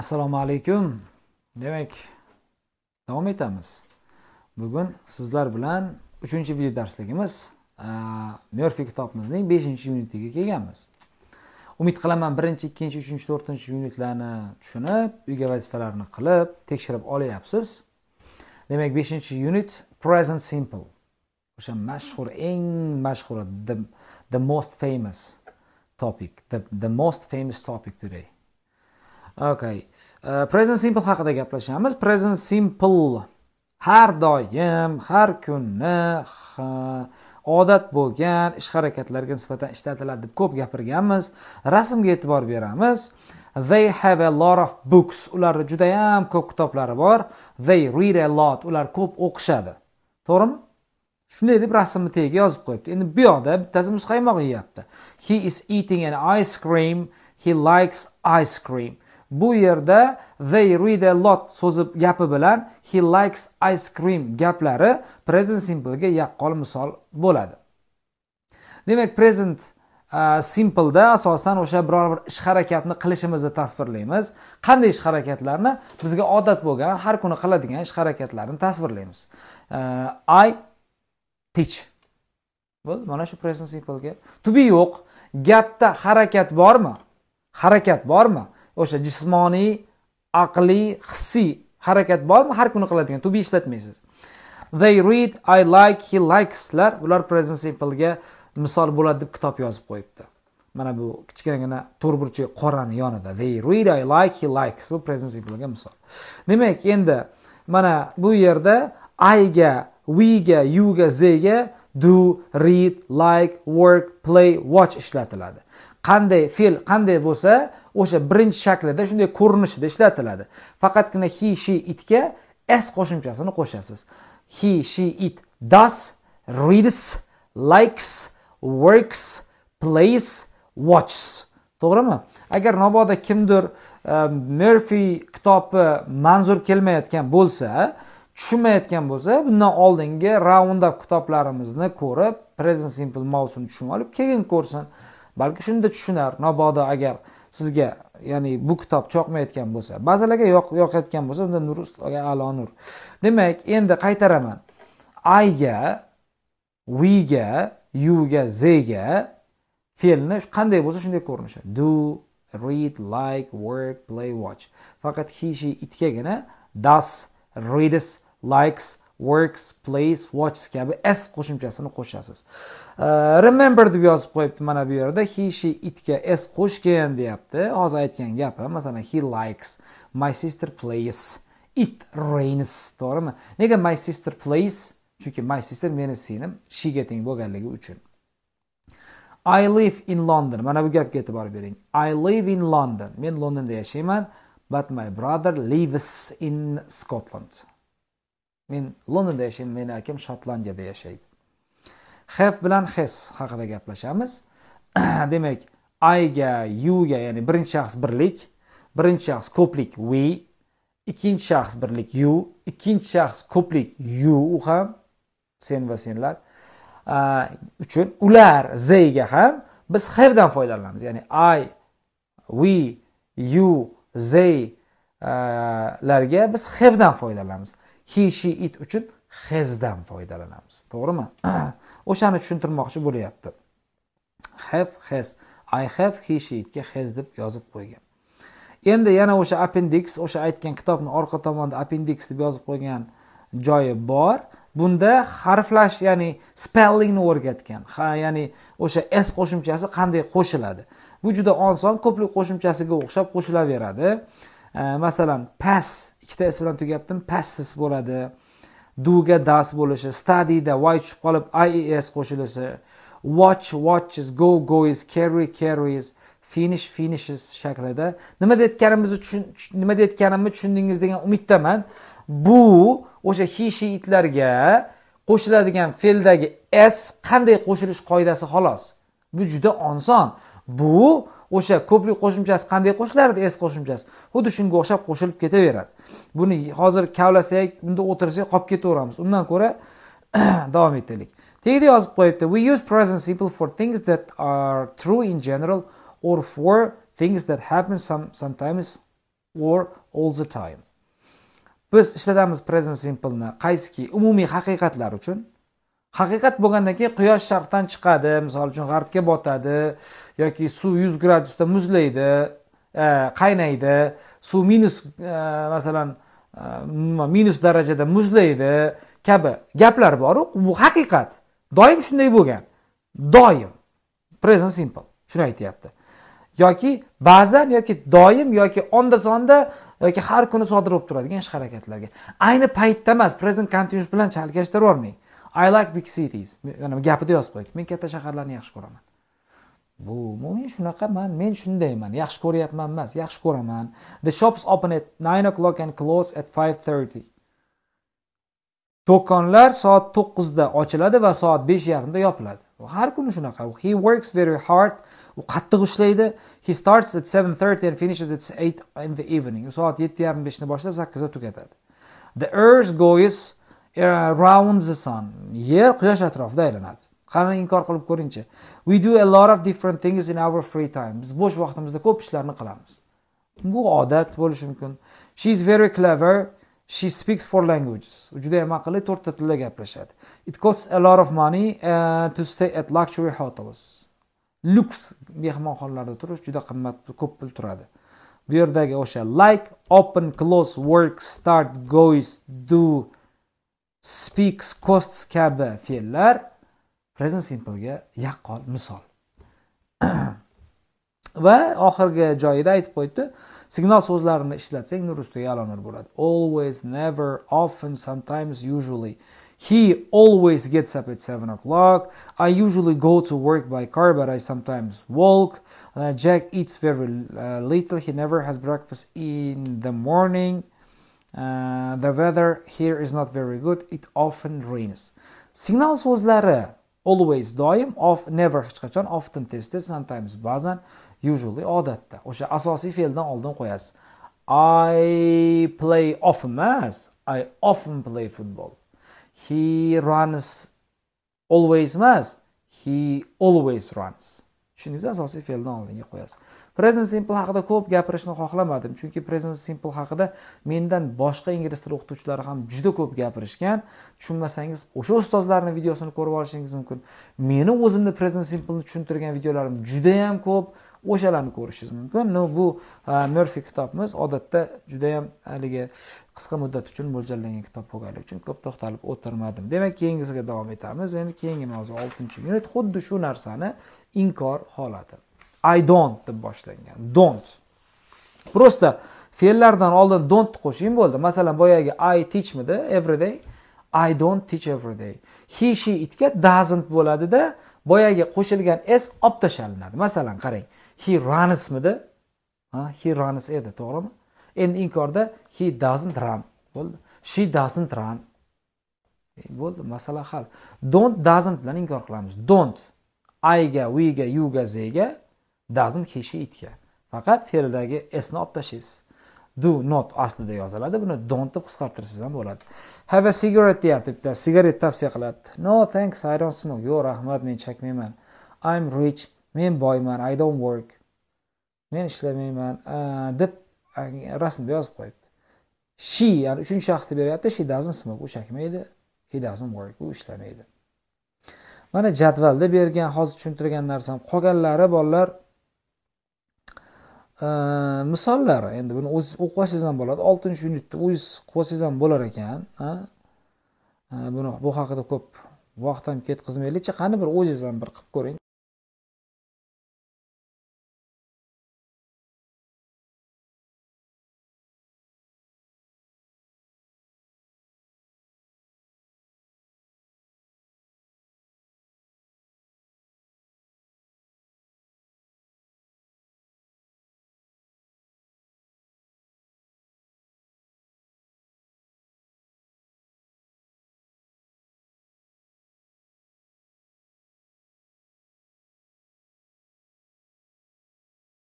assalomu alaykum demak davom etamiz bugun sizlar bilan uchinchi video darsligimiz merfi kitobimizning beshinchi yunitiga kelganmiz umid qilaman birinchi ikkinchi uchinchi to'rtinchi yunitlarni tushunib uyga vazifalarni qilib tekshirib olyapsiz demak beshinchi yunit present simple o'sha mashhur eng mashhur the, the most famous topic the, the most famous topic today okay uh, present simple haqida gaplashamiz present simple har doim har kuni odat bo'lgan ish harakatlarga nisbatan ishlatiladi deb ko'p gapirganmiz rasmga e'tibor beramiz they have a lot of books ularni judayam ko'p kitoblari bor they read a lot ular ko'p o'qishadi to'g'rimi shunday deb rasmni tagiga yozib qo'yibdi endi bu yoqda bittasi muzqaymoq yeyapti he is eating an ice cream he likes ice cream bu yerda they read a lot so'zi gapi bilan he likes ice cream gaplari present simplega yaqqol misol bo'ladi demak present uh, simpleda asosan o'sha biror bir ish harakatni qilishimizni tasvirlaymiz qanday ish harakatlarni bizga odat bo'lgan har kuni qiladigan ish harakatlarni tasvirlaymiz uh, i teach bo'ldi mana shu present simplega to be yo'q gapda harakat bormi harakat bormi o'sha jismoniy aqliy hissiy harakat bormi har kuni qiladigan to be ishlatmaysiz they read i like he likeslar ular present simplega misol bo'ladi deb kitob yozib qo'yibdi mana bu kichkinagina burchak qorani yonida they read i like he likes bu present simplega misol demak endi mana bu yerda i ga we ga you ga ze ga do read like work play watch ishlatiladi qanday fe'l qanday bo'lsa o'sha birinchi shaklida shunday ko'rinishida ishlatiladi faqatgina he she itga s qo'shimchasini qo'shasiz he she it does reads likes works plays watches to'g'rimi agar mabodo kimdir e, merfi kitobi manzur kelmayotgan bo'lsa tushunmayotgan bo'lsa bundan oldingi raunda kitoblarimizni ko'rib present simple mavsumni tushunib olib keyin ko'rsin balki shunda tushunar mabodo agar sizga ya'ni bu kitob choqmayotgan bo'lsa ba'zilarga yoqayotgan bo'lsa unda nur ustoga alo nur demak endi qaytaraman ayga viga yuga zga fe'lni qanday bo'lsa shunday ko'rinishi do read like work play watch faqat he she itgagina does reads likes works plays watches kabi s qo'shimchasini qo'shasiz remember deb yozib qo'yibdi mana bu yerda he she itga s qo'shgin deyapti hozir aytgan gapi masalan he likes my sister plays it rains to'g'rimi nega my sister plays chunki my sister meni singlim shega teng bo'lganligi uchun I live in London. Mana bu gapga e'tibor bering. I live in London. Men Londonda yashayman, but my brother lives in Scotland. men londonda yashayman meni akam shotlandiyada yashaydi have bilan has haqida gaplashamiz demak ayga yuga ya'ni birinchi shaxs birlik birinchi shaxs ko'plik we ikkinchi shaxs birlik you ikkinchi shaxs ko'plik you u ham sen va senlar uchun ular zeyga ham biz hevdan foydalanamiz ya'ni i we you they larga biz hevdan foydalanamiz he she it uchun hezdan foydalanamiz to'g'rimi o'shani tushuntirmoqchi bo'lyapti have has i have he she itga has deb yozib qo'ygan endi yana o'sha appendix o'sha aytgan kitobni orqa tomonida appendix deb yozib qo'ygan joyi bor bunda harflash ya'ni spellingni o'rgatgan ha ya'ni o'sha s qo'shimchasi qanday qo'shiladi bu juda oson ko'plik qo'shimchasiga o'xshab qo'shilaveradi masalan pas ikkita s bilan tugatdim passis bo'ladi duga das bo'lishi stadiyda y tushib qolib ies qo'shilishi watch watches go goes carry carries finish finishes shaklida nima deyotganimizni nima deyotganimni tushundingiz degan umiddaman bu o'sha hishi itlarga qo'shiladigan fe'ldagi s qanday qo'shilish qoidasi xolos bu juda oson bu o'sha ko'plik qo'shimchasi qanday qo'shilardi es qo'shimchasi xuddi shunga o'xshab qo'shilib ketaveradi buni hozir kavlasak bunda o'tirsak qolib ketaveramiz undan ko'ra davom etaylik tagida yozib qo'yibdi we use present simple for things that are true in general or for things that happen some, sometimes or all the time biz ishlatamiz present simpleni qaysiki umumiy haqiqatlar uchun haqiqat bo'lgandan keyin quyosh sharqdan chiqadi misol uchun g'arbga botadi yoki suv yuz gradusda muzlaydi e, qaynaydi suv minus e, masalan e, minus darajada muzlaydi kabi gaplar boru bu haqiqat doim shunday bo'lgan doim present simple shuni aytyapti yoki ba'zan yoki doim yoki onda sonda yoki har kuni sodir bo'lib turadigan ish harakatlarga ayni paytda emas present continuous bilan chalkashtirib yubormang i like big cities gapida yozib qo'ying men katta shaharlarni yaxshi ko'raman bu men shunaqa man men shundayman yaxshi ko'ryapman emas yaxshi ko'raman the shops open at nine o'clock and close at five thirty do'konlar soat to'qqizda ochiladi va soat besh yarimda yopiladi har kuni shunaqa he works very hard u qattiq ishlaydi he starts at seven thirty and finishes at eight in the evening u soat yetti yarim beshda boshlab sakkizda tugatadi the earth goes around the sun yer quyosh atrofida aylanadi qani inkor qilib ko'ringchi we do a lot of different things in our free time biz bo'sh vaqtimizda ko'p ishlarni qilamiz bu odat bo'lishi mumkin she is very clever she speaks four languages u juda ham aqlli to'rtta tilda gaplashadi it costs a lot of money uh, to stay at luxury hotels luks mehmonxonalarda turish juda qimmat ko'p pul turadi bu yerdagi o'sha like open close work start goes do speaks costs kabi fe'llar present simplega yaqqol misol va oxirgi joyida aytib qo'yibdi signal so'zlarini ishlatsang nur ustiga alomlar bo'ladi always never often sometimes usually He always gets up at 7 o'clock. I usually go to work by car, but I sometimes walk. Uh, Jack eats very uh, little. He never has breakfast in the morning. Uh, the weather here is not very good. It often rains. Signal so'zlari always doim, of never hech qachon, often tez tez, sometimes ba'zan, usually odatda. O'sha asosiy fe'ldan oldin qo'yasiz. I play often emas, I often play football. He runs always emas, he always runs. Tushundingiz asosiy fe'ldan oldinga qo'yasiz. present simple haqida ko'p gapirishni xohlamadim chunki present simple haqida mendan boshqa ingliz tili o'qituvchilari ham juda ko'p gapirishgan tushunmasangiz o'sha ustozlarni videosini ko'rib olishingiz mumkin meni o'zimni present simpleni tushuntirgan videolarim judayam ko'p o'shalarni ko'rishingiz mumkin no bu merfi kitobimiz odatda judayam haligi qisqa muddat uchun mo'ljallangan kitob bo'lgani uchun ko'p to'xtalib o'tirmadim demak keyingisiga davom etamiz endi keyingi mavzu oltinchi minut xuddi shu narsani inkor holati i don't deb boshlangan don't prosta fe'llardan oldin don't qo'shing bo'ldi masalan boyagi i teachmidi everyday i don't teach everyday he she itga doesn't bo'ladida boyagi qo'shilgan s olib tashlanadi masalan qarang he runsmidi ha he runs edi to'g'rimi endi inkorda he doesn't run bo'ldi she doesn't run e, bo'ldi masala hal don't doesn't bilan inkor qilamiz don't i ga we ga you ga z ga doesn't he she itga faqat fe'ldagi esni olib tashlaysiz do not aslida yoziladi buni don't deb qisqartirsangiz ham bo'ladi have a cigarette deyapti bitta sigaret tavsiya qilyapti no thanks i don't smoke yo'q rahmat men chakmayman i'm rich men boyman i don't work men ishlamayman deb rasmda yozib qo'yibdi she ya'ni uchinchi shaxsda beryapti she doesn't smoke u chakmaydi he doesn't work u ishlamaydi mana jadvalda bergan hozir tushuntirgan narsam qolganlari bolalar Э, misollar endi buni o'ziz o'qib olsangiz ham bo'ladi oltinchi unitni o'ziz qilib olsangiz ham bo'lar ekan э, buni bu haqida ko'p vaqt ham ketkazmaylikchi qani bir o'zingiz ham bir qilib ko'ring